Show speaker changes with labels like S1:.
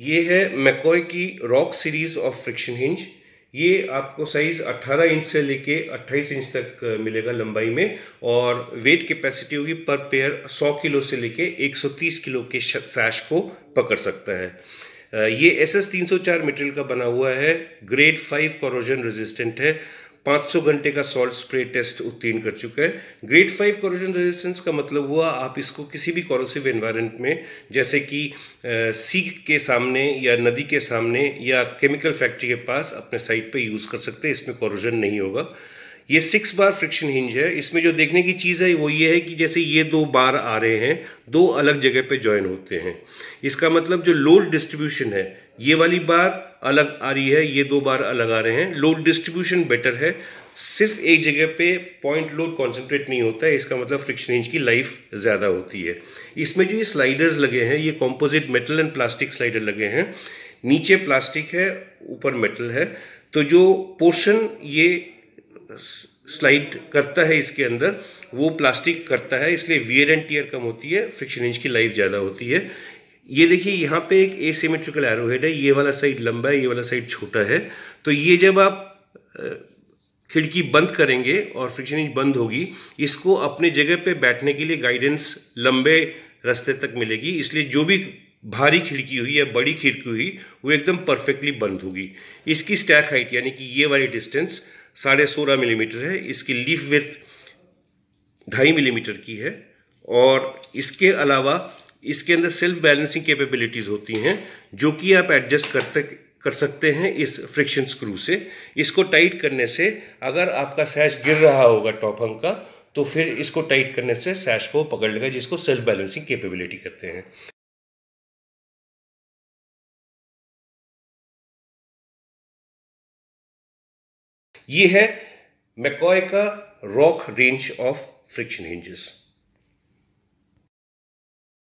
S1: ये है मैकोय की rock series of friction hinge ये आपको साइज़ 18 इंच से लेके 28 इंच तक मिलेगा लंबाई में और वेट कैपेसिटी होगी पर पेयर 100 किलो से लेके 130 किलो के सैश को पकड़ सकता है ये एस एस तीन मटेरियल का बना हुआ है ग्रेड फाइव कॉरोजन रेजिस्टेंट है 500 घंटे का सॉल्ट स्प्रे टेस्ट उत्तीर्ण कर चुका है ग्रेड फाइव कॉरोजन रेजिस्टेंस का मतलब हुआ आप इसको किसी भी कॉरोसिव एनवायरनमेंट में जैसे कि सी के सामने या नदी के सामने या केमिकल फैक्ट्री के पास अपने साइट पे यूज़ कर सकते हैं इसमें कॉरोजन नहीं होगा ये सिक्स बार फ्रिक्शन हिंज है इसमें जो देखने की चीज़ है वो ये है कि जैसे ये दो बार आ रहे हैं दो अलग जगह पे ज्वाइन होते हैं इसका मतलब जो लोड डिस्ट्रीब्यूशन है ये वाली बार अलग आ रही है ये दो बार अलग आ रहे हैं लोड डिस्ट्रीब्यूशन बेटर है सिर्फ एक जगह पे पॉइंट लोड कॉन्सेंट्रेट नहीं होता है इसका मतलब फ्रिक्शन इंच की लाइफ ज़्यादा होती है इसमें जो ये स्लाइडर्स लगे हैं ये composite metal and plastic slider लगे हैं नीचे प्लास्टिक है ऊपर मेटल है तो जो पोर्शन ये स्लाइड करता है इसके अंदर वो प्लास्टिक करता है इसलिए वियर एंड टीयर कम होती है फ्रिक्शन इंच की लाइफ ज़्यादा होती है ये देखिए यहाँ पे एक ए सीमेट्रिकल एरो है ये वाला साइड लंबा है ये वाला साइड छोटा है तो ये जब आप खिड़की बंद करेंगे और फ्रिक्शन इंच बंद होगी इसको अपने जगह पे बैठने के लिए गाइडेंस लंबे रास्ते तक मिलेगी इसलिए जो भी भारी खिड़की हुई या बड़ी खिड़की हुई वो एकदम परफेक्टली बंद होगी इसकी स्टैक हाइट यानी कि ये वाली डिस्टेंस साढ़े सोलह मिलीमीटर है इसकी लीफ विर्थ ढाई मिलीमीटर की है और इसके अलावा इसके अंदर सेल्फ बैलेंसिंग कैपेबिलिटीज़ होती हैं जो कि आप एडजस्ट करते कर सकते हैं इस फ्रिक्शन स्क्रू से इसको टाइट करने से अगर आपका सैश गिर रहा होगा टॉप हंग का तो फिर इसको टाइट करने से सैश को पकड़ लेगा जिसको सेल्फ बैलेंसिंग कैपेबिलिटी कहते हैं
S2: ये है मैकॉय का rock range of friction hinges